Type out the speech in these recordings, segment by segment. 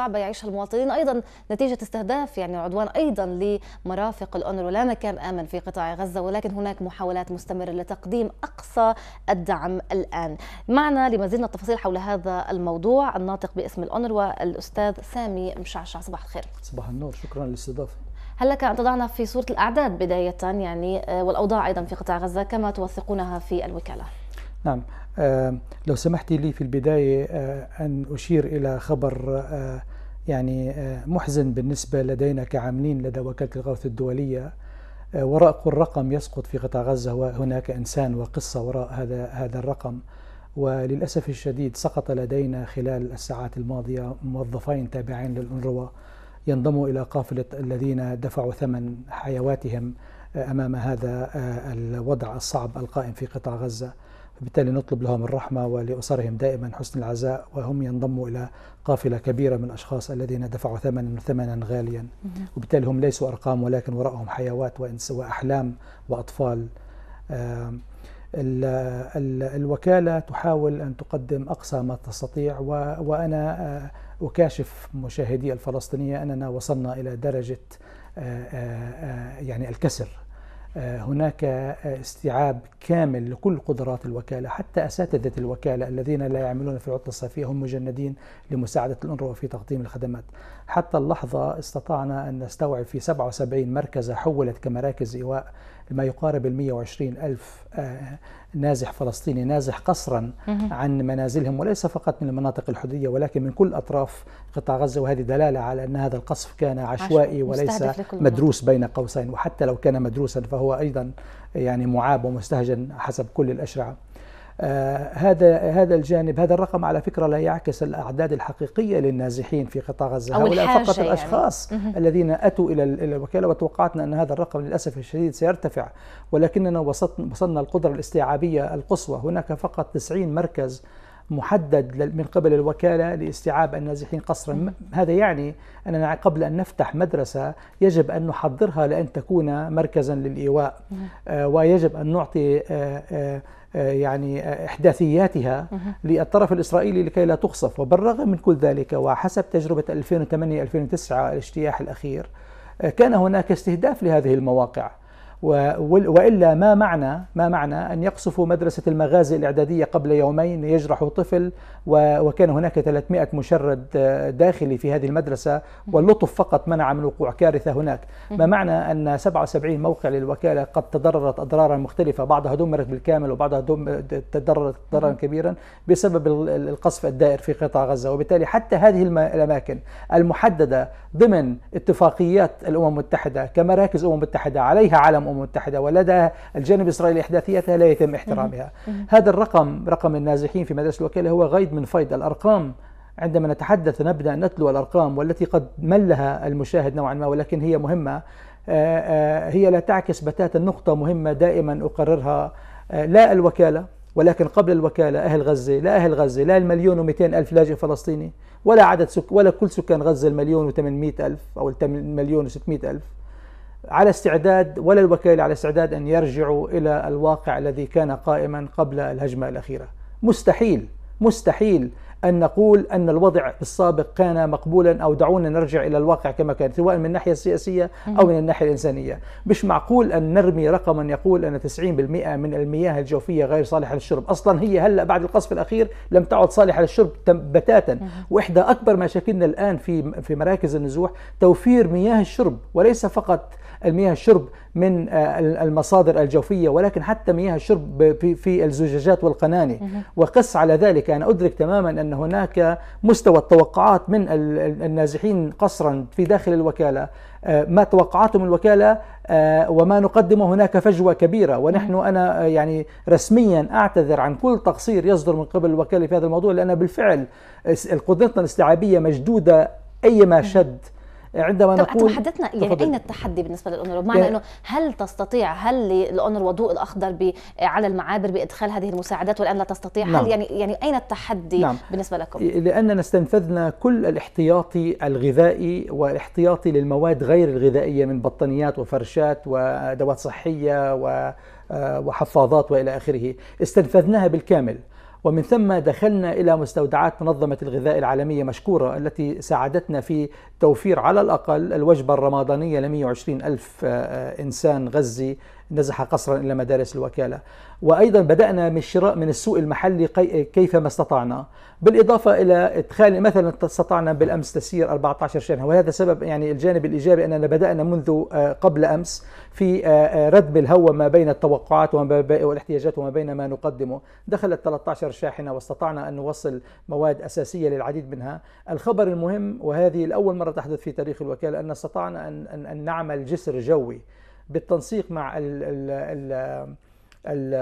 صعبة يعيشها المواطنين أيضا نتيجة استهداف يعني عدوان أيضا لمرافق الأونر ولا مكان آمن في قطاع غزة ولكن هناك محاولات مستمرة لتقديم أقصى الدعم الآن معنا لمزيد من التفاصيل حول هذا الموضوع الناطق باسم الأونر والأستاذ سامي مشعشع صباح الخير صباح النور شكرا للاستضافة هل لك أن تضعنا في صورة الأعداد بداية يعني آه، والأوضاع أيضا في قطاع غزة كما توثقونها في الوكالة نعم آه، لو سمحتي لي في البداية آه، أن أشير إلى خبر آه، يعني محزن بالنسبة لدينا كعاملين لدى وكالة الغوث الدولية وراء كل رقم يسقط في قطاع غزة هناك إنسان وقصة وراء هذا هذا الرقم وللأسف الشديد سقط لدينا خلال الساعات الماضية موظفين تابعين للأنروا ينضموا إلى قافلة الذين دفعوا ثمن حيواتهم أمام هذا الوضع الصعب القائم في قطاع غزة بالتالي نطلب لهم الرحمة ولأسرهم دائما حسن العزاء وهم ينضموا إلى قافلة كبيرة من الأشخاص الذين دفعوا ثمنا ثمنا غاليا وبالتالي هم ليسوا أرقام ولكن وراءهم حيوات وإنس وأحلام وأطفال الوكالة تحاول أن تقدم أقصى ما تستطيع وأنا آه، أكاشف مشاهدي الفلسطينية أننا وصلنا إلى درجة آه، آه، يعني الكسر آه، هناك آه، استيعاب كامل لكل قدرات الوكالة حتى أساتذة الوكالة الذين لا يعملون في العطلة الصيفية هم مجندين لمساعدة الأنروا في تقديم الخدمات حتى اللحظة استطعنا أن نستوعب في 77 مركزة حولت كمراكز إيواء ما يقارب ال 120 ألف آه، نازح فلسطيني نازح قصرا عن منازلهم وليس فقط من المناطق الحدودية ولكن من كل أطراف قطاع غزة وهذه دلالة على أن هذا القصف كان عشوائي وليس مدروس بين قوسين وحتى لو كان مدروسا فهو أيضا يعني معاب ومستهجن حسب كل الأشرعة آه، هذا هذا الجانب هذا الرقم على فكره لا يعكس الاعداد الحقيقيه للنازحين في قطاع غزه أو هؤلاء فقط يعني. الاشخاص الذين اتوا الى الوكاله وتوقعتنا ان هذا الرقم للاسف الشديد سيرتفع ولكننا وصلنا القدره الاستيعابيه القصوى هناك فقط 90 مركز محدد من قبل الوكالة لاستيعاب النازحين قصرا هذا يعني أننا قبل أن نفتح مدرسة يجب أن نحضرها لأن تكون مركزا للإيواء آه، ويجب أن نعطي آه، آه، يعني إحداثياتها للطرف الإسرائيلي لكي لا تخصف وبالرغم من كل ذلك وحسب تجربة 2008-2009 الاجتياح الأخير كان هناك استهداف لهذه المواقع والا ما معنى ما معنى ان يقصفوا مدرسه المغازي الاعداديه قبل يومين يجرحوا طفل وكان هناك 300 مشرد داخلي في هذه المدرسه واللطف فقط منع من وقوع كارثه هناك، ما معنى ان 77 موقع للوكاله قد تضررت اضرارا مختلفه، بعضها دمرت بالكامل وبعضها دم تضررت ضررا كبيرا بسبب القصف الدائر في قطاع غزه، وبالتالي حتى هذه الاماكن المحدده ضمن اتفاقيات الامم المتحده كمراكز الامم المتحده عليها علم الامم المتحده ولدى الجانب الاسرائيلي احداثياتها لا يتم احترامها. هذا الرقم رقم النازحين في مدرسه الوكاله هو غيد من فيض الارقام عندما نتحدث ونبدا نتلو الارقام والتي قد ملها المشاهد نوعا ما ولكن هي مهمه آه، آه، هي لا تعكس بتاتا نقطه مهمه دائما اقررها آه، لا الوكاله ولكن قبل الوكاله اهل غزه لا اهل غزه لا المليون و200 الف لاجئ فلسطيني ولا عدد سك ولا كل سكان غزه المليون و800 الف او المليون و600 الف على استعداد ولا الوكالة على استعداد أن يرجعوا إلى الواقع الذي كان قائما قبل الهجمة الأخيرة مستحيل مستحيل أن نقول أن الوضع في السابق كان مقبولا أو دعونا نرجع إلى الواقع كما كان سواء من الناحية السياسية أو من الناحية الإنسانية مش معقول أن نرمي رقما يقول أن 90% من المياه الجوفية غير صالحة للشرب أصلا هي هلأ بعد القصف الأخير لم تعد صالحة للشرب بتاتا وإحدى أكبر مشاكلنا الآن في في مراكز النزوح توفير مياه الشرب وليس فقط المياه الشرب من آه، المصادر الجوفية ولكن حتى مياه الشرب في الزجاجات والقناني وقس على ذلك أنا أدرك تماما أن هناك مستوى التوقعات من النازحين قصرا في داخل الوكالة آه، ما توقعاته من الوكالة آه، وما نقدمه هناك فجوة كبيرة ونحن أنا يعني رسميا أعتذر عن كل تقصير يصدر من قبل الوكالة في هذا الموضوع لأن بالفعل قدرتنا الاستيعابية مجدودة أيما شد عندما نقول تحدثنا يعني تفضل. اين التحدي بالنسبه للاونروا بمعنى يعني انه هل تستطيع هل الاونروا وضوء الاخضر على المعابر بادخال هذه المساعدات والان لا تستطيع نعم. هل يعني يعني اين التحدي نعم. بالنسبه لكم لاننا استنفذنا كل الاحتياطي الغذائي والاحتياطي للمواد غير الغذائيه من بطانيات وفرشات وادوات صحيه و آه، وحفاظات والى اخره استنفذناها بالكامل ومن ثم دخلنا إلى مستودعات منظمة الغذاء العالمية مشكورة التي ساعدتنا في توفير على الأقل الوجبة الرمضانية ل 120 ألف آه، آه، إنسان غزي نزح قصرا إلى مدارس الوكالة وأيضا بدأنا من الشراء من السوق المحلي كيفما استطعنا بالإضافة إلى إدخال مثلا استطعنا بالأمس تسيير 14 شنهة وهذا سبب يعني الجانب الإيجابي أننا بدأنا منذ آه، قبل أمس في آه، آه، ردم الهوى ما بين التوقعات والاحتياجات وما بين ما نقدمه دخلت 13 شاحنة واستطعنا أن نوصل مواد أساسية للعديد منها الخبر المهم وهذه الأول مرة تحدث في تاريخ الوكالة أن استطعنا أن نعمل جسر جوي بالتنسيق مع ال ال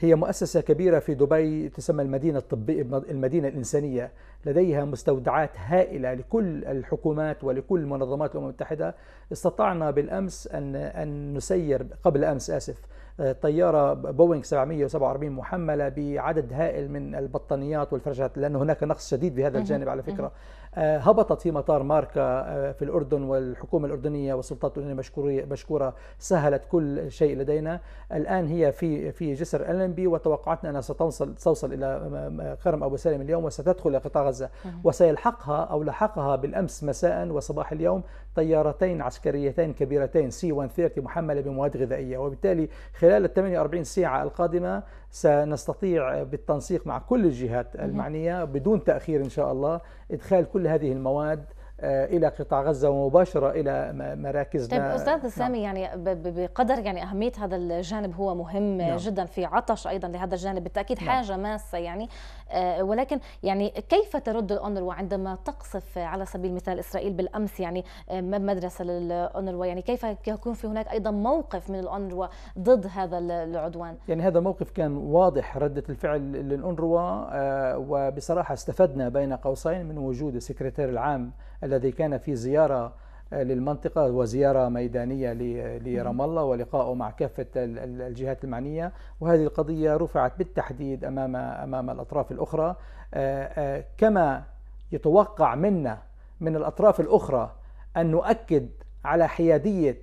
هي مؤسسة كبيرة في دبي تسمى المدينة الطبية المدينة الإنسانية لديها مستودعات هائلة لكل الحكومات ولكل منظمات الأمم المتحدة استطعنا بالأمس أن, أن نسير قبل أمس آسف آه، طيارة بوينغ 747 محملة بعدد هائل من البطانيات والفراشات لأن هناك نقص شديد بهذا الجانب على فكرة آه، هبطت في مطار ماركا آه، في الأردن والحكومة الأردنية والسلطات الأردنية مشكورة سهلت كل شيء لدينا الآن هي في في جسر ألنبي وتوقعتنا أنها ستوصل توصل إلى كرم أبو سالم اليوم وستدخل إلى قطاع غزة غزة وسيلحقها أو لحقها بالأمس مساء وصباح اليوم طيارتين عسكريتين كبيرتين سي 130 محملة بمواد غذائية وبالتالي خلال ال 48 ساعة القادمة سنستطيع بالتنسيق مع كل الجهات المعنية بدون تأخير إن شاء الله إدخال كل هذه المواد آه، الى قطاع غزه ومباشره الى مراكزنا طيب استاذ نعم. سامي نعم. يعني بقدر يعني اهميه هذا الجانب هو مهم نعم. جدا في عطش ايضا لهذا الجانب بالتاكيد نعم. حاجه ماسه يعني آه، ولكن يعني كيف ترد الاونروا عندما تقصف على سبيل المثال اسرائيل بالامس يعني آه، مدرسه للاونروا يعني كيف يكون في هناك ايضا موقف من الاونروا ضد هذا العدوان يعني هذا موقف كان واضح رده الفعل للاونروا وبصراحه استفدنا بين قوسين من وجود السكرتير العام الذي كان في زيارة آه، للمنطقة وزيارة ميدانية لرام الله ولقائه مع كافة الجهات المعنية وهذه القضية رفعت بالتحديد أمام أمام الأطراف الأخرى آه، آه، كما يتوقع منا من الأطراف الأخرى أن نؤكد على حيادية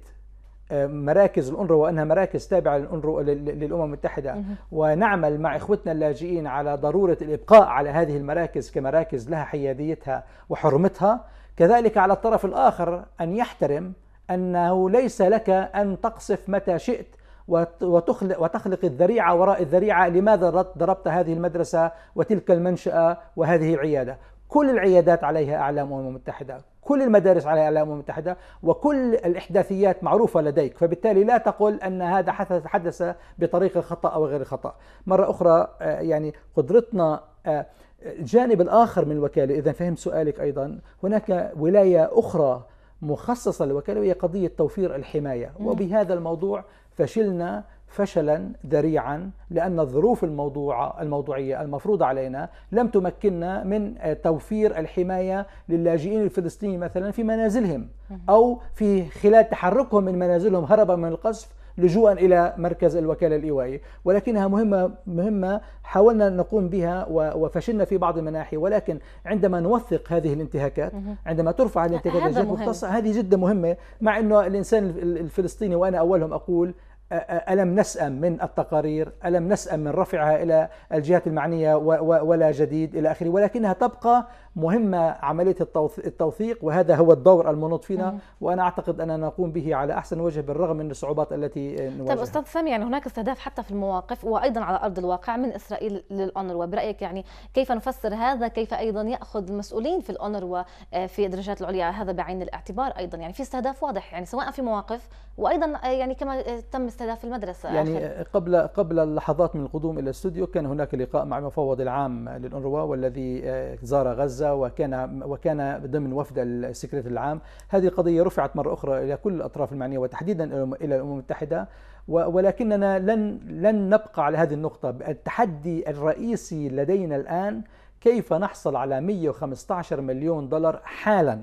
آه، مراكز الأنروا وأنها مراكز تابعة للأنروا للأمم المتحدة ونعمل مع إخوتنا اللاجئين على ضرورة الإبقاء على هذه المراكز كمراكز لها حياديتها وحرمتها كذلك على الطرف الآخر أن يحترم أنه ليس لك أن تقصف متى شئت وتخلق, وتخلق الذريعة وراء الذريعة لماذا ضربت هذه المدرسة وتلك المنشأة وهذه العيادة كل العيادات عليها أعلام الأمم المتحدة كل المدارس عليها الامم المتحده وكل الاحداثيات معروفه لديك فبالتالي لا تقل ان هذا حدث حدث بطريقه خطا او غير خطا مره اخرى آه، يعني قدرتنا آه، الجانب الاخر من الوكاله اذا فهم سؤالك ايضا هناك ولايه اخرى مخصصه للوكاله وهي قضيه توفير الحمايه وبهذا الموضوع فشلنا فشلا ذريعا لان الظروف الموضوعه الموضوعيه المفروضه علينا لم تمكننا من آه، توفير الحمايه للاجئين الفلسطينيين مثلا في منازلهم او في خلال تحركهم من منازلهم هربا من القصف لجوءا الى مركز الوكاله الايوائي، ولكنها مهمه مهمه حاولنا ان نقوم بها وفشلنا في بعض المناحي ولكن عندما نوثق هذه الانتهاكات عندما ترفع الانتهاكات هذه جدا مهمه مع انه الانسان الفلسطيني وانا اولهم اقول ألم نسأم من التقارير ألم نسأم من رفعها إلى الجهات المعنية ولا جديد إلى آخره ولكنها تبقى مهمة عملية التوثيق وهذا هو الدور المنوط فينا وأنا أعتقد أننا نقوم به على أحسن وجه بالرغم من الصعوبات التي آه، نواجهها طيب أستاذ سامي يعني هناك استهداف حتى في المواقف وأيضا على أرض الواقع من إسرائيل للأونروا برأيك يعني كيف نفسر هذا كيف أيضا يأخذ المسؤولين في الأونروا آه، في الدرجات العليا هذا بعين الاعتبار أيضا يعني في استهداف واضح يعني سواء في مواقف وأيضا آه، يعني كما تم استهداف المدرسة يعني آخر. قبل قبل لحظات من القدوم إلى الاستوديو كان هناك لقاء مع المفوض العام للأونروا والذي زار غزة غزة وكان وكان ضمن وفد السكرتير العام هذه قضية رفعت مرة أخرى إلى كل الأطراف المعنية وتحديدا إلى الأمم المتحدة ولكننا لن لن نبقى على هذه النقطة التحدي الرئيسي لدينا الآن كيف نحصل على 115 مليون دولار حالا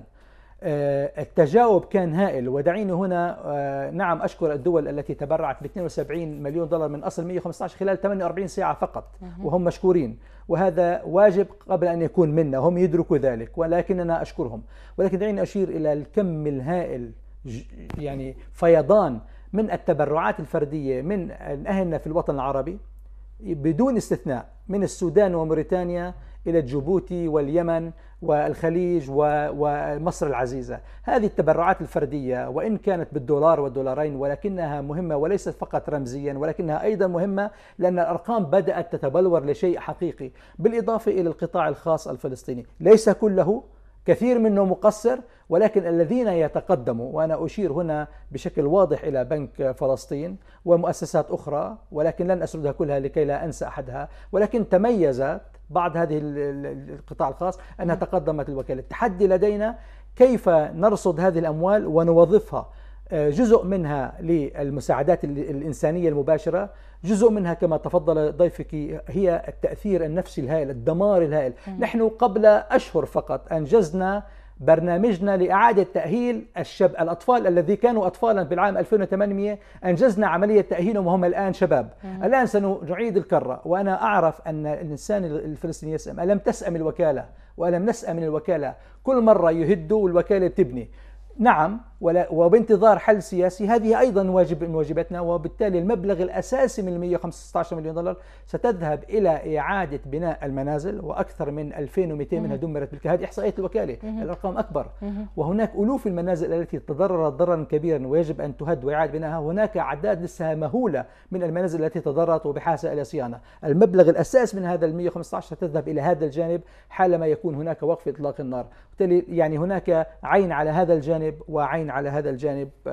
آه، التجاوب كان هائل ودعيني هنا آه، نعم أشكر الدول التي تبرعت ب 72 مليون دولار من أصل 115 خلال 48 ساعة فقط وهم مشكورين وهذا واجب قبل أن يكون منا هم يدركوا ذلك ولكننا أشكرهم ولكن دعيني أشير إلى الكم الهائل يعني فيضان من التبرعات الفردية من أهلنا في الوطن العربي بدون استثناء من السودان وموريتانيا إلى جيبوتي واليمن والخليج ومصر العزيزة هذه التبرعات الفردية وإن كانت بالدولار والدولارين ولكنها مهمة وليست فقط رمزيا ولكنها أيضا مهمة لأن الأرقام بدأت تتبلور لشيء حقيقي بالإضافة إلى القطاع الخاص الفلسطيني ليس كله كثير منه مقصر ولكن الذين يتقدموا وانا اشير هنا بشكل واضح الى بنك فلسطين ومؤسسات اخرى ولكن لن اسردها كلها لكي لا انسى احدها ولكن تميزت بعض هذه القطاع الخاص أنها تقدمت الوكالة التحدي لدينا كيف نرصد هذه الأموال ونوظفها آه، جزء منها للمساعدات الإنسانية المباشرة جزء منها كما تفضل ضيفك هي التأثير النفسي الهائل الدمار الهائل نحن قبل أشهر فقط أنجزنا برنامجنا لإعادة تأهيل الشب الأطفال الذي كانوا أطفالا بالعام 2008 أنجزنا عملية تأهيلهم وهم الآن شباب مم. الآن سنعيد الكرة وأنا أعرف أن الإنسان الفلسطيني يسأم ألم تسأم الوكالة وألم نسأم الوكالة كل مرة يهدوا والوكالة بتبني نعم وبانتظار حل سياسي هذه أيضا واجب من واجباتنا وبالتالي المبلغ الأساسي من 115 مليون دولار ستذهب إلى إعادة بناء المنازل وأكثر من 2200 منها دمرت بالك هذه إحصائية الوكالة الأرقام أكبر وهناك ألوف المنازل التي تضررت ضررا كبيرا ويجب أن تهد وإعادة بنائها هناك أعداد لسها مهولة من المنازل التي تضررت وبحاجة إلى صيانة المبلغ الاساسي من هذا ال 115 ستذهب إلى هذا الجانب حالما يكون هناك وقف إطلاق النار بالتالي يعني هناك عين على هذا الجانب جانب وعين على هذا الجانب آه،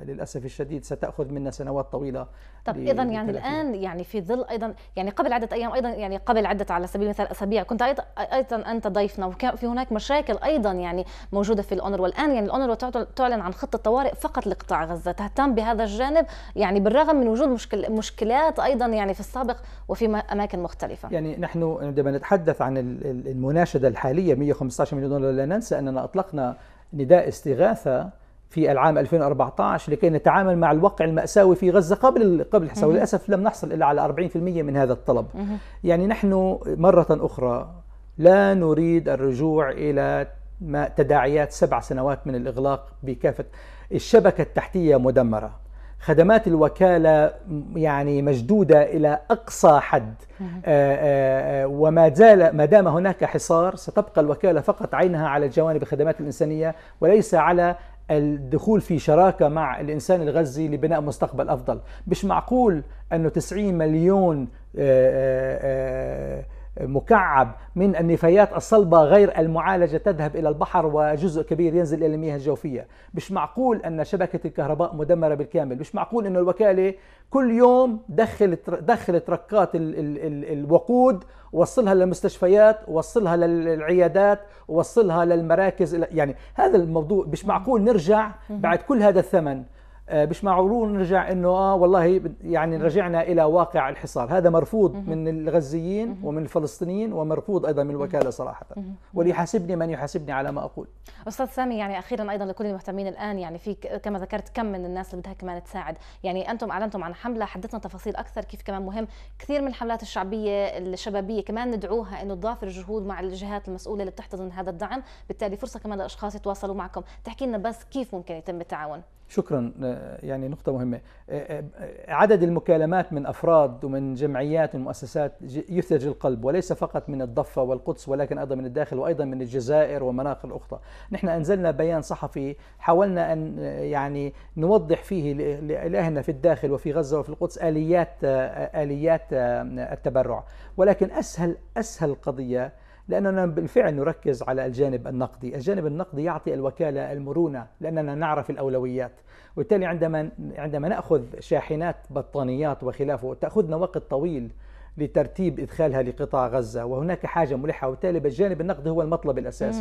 آه، للاسف الشديد ستاخذ منا سنوات طويله طب ايضا يعني الان يعني في ظل ايضا يعني قبل عده ايام ايضا يعني قبل عده على سبيل المثال اسابيع كنت ايضا انت ضيفنا وكان في هناك مشاكل ايضا يعني موجوده في الاونروا والان يعني الاونروا تعلن عن خطه طوارئ فقط لقطاع غزه تهتم بهذا الجانب يعني بالرغم من وجود مشكل مشكلات ايضا يعني في السابق وفي اماكن مختلفه يعني نحن عندما نتحدث عن المناشده الحاليه 115 مليون دولار لا ننسى اننا اطلقنا نداء استغاثة في العام 2014 لكي نتعامل مع الواقع المأساوي في غزة قبل قبل الحصار وللأسف لم نحصل إلا على 40% من هذا الطلب يعني نحن مرة أخرى لا نريد الرجوع إلى ما تداعيات سبع سنوات من الإغلاق بكافة الشبكة التحتية مدمرة خدمات الوكالة يعني مشدودة إلى أقصى حد آه، آه، آه، وما زال ما دام هناك حصار ستبقى الوكالة فقط عينها على جوانب الخدمات الإنسانية وليس على الدخول في شراكة مع الإنسان الغزي لبناء مستقبل أفضل مش معقول أنه 90 مليون آآ آآ مكعب من النفايات الصلبة غير المعالجة تذهب إلى البحر وجزء كبير ينزل إلى المياه الجوفية مش معقول أن شبكة الكهرباء مدمرة بالكامل مش معقول أن الوكالة كل يوم دخل دخل تركات ال ال ال الوقود وصلها للمستشفيات وصلها للعيادات وصلها للمراكز يعني هذا الموضوع مش معقول نرجع بعد كل هذا الثمن آه، مش معقول نرجع انه اه والله يعني رجعنا الى واقع الحصار، هذا مرفوض من الغزيين ومن الفلسطينيين ومرفوض ايضا من الوكاله صراحه، وليحاسبني من يحاسبني على ما اقول. استاذ سامي يعني اخيرا ايضا لكل المهتمين الان يعني في كما ذكرت كم من الناس اللي بدها كمان تساعد، يعني انتم اعلنتم عن حمله حدثنا تفاصيل اكثر كيف كمان مهم، كثير من الحملات الشعبيه الشبابيه كمان ندعوها انه تضافر الجهود مع الجهات المسؤوله اللي بتحتضن هذا الدعم، بالتالي فرصه كمان لاشخاص يتواصلوا معكم، تحكي لنا بس كيف ممكن يتم التعاون؟ شكرا آه، يعني نقطة مهمة آه، آه، عدد المكالمات من أفراد ومن جمعيات ومؤسسات يثلج القلب وليس فقط من الضفة والقدس ولكن أيضا من الداخل وأيضا من الجزائر ومناخ الأخرى نحن أنزلنا بيان صحفي حاولنا أن يعني نوضح فيه لأهلنا في الداخل وفي غزة وفي القدس آليات آليات التبرع ولكن أسهل أسهل قضية لأننا بالفعل نركز على الجانب النقدي الجانب النقدي يعطي الوكالة المرونة لأننا نعرف الأولويات وبالتالي عندما, عندما نأخذ شاحنات بطانيات وخلافه تأخذنا وقت طويل لترتيب إدخالها لقطاع غزة وهناك حاجة ملحة وبالتالي الجانب النقدي هو المطلب الأساسي